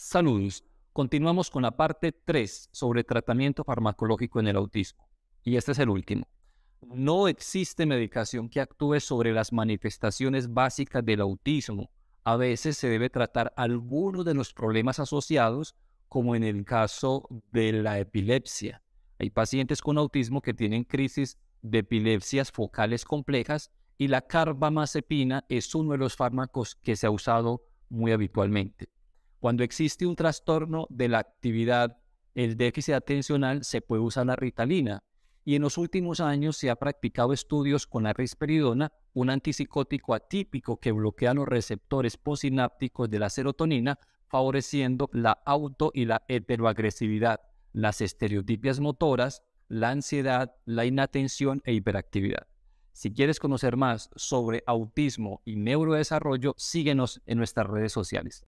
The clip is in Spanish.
Saludos. Continuamos con la parte 3 sobre tratamiento farmacológico en el autismo. Y este es el último. No existe medicación que actúe sobre las manifestaciones básicas del autismo. A veces se debe tratar algunos de los problemas asociados, como en el caso de la epilepsia. Hay pacientes con autismo que tienen crisis de epilepsias focales complejas y la carbamazepina es uno de los fármacos que se ha usado muy habitualmente. Cuando existe un trastorno de la actividad, el déficit atencional, se puede usar la ritalina. Y en los últimos años se ha practicado estudios con la risperidona, un antipsicótico atípico que bloquea los receptores posinápticos de la serotonina, favoreciendo la auto y la heteroagresividad, las estereotipias motoras, la ansiedad, la inatención e hiperactividad. Si quieres conocer más sobre autismo y neurodesarrollo, síguenos en nuestras redes sociales.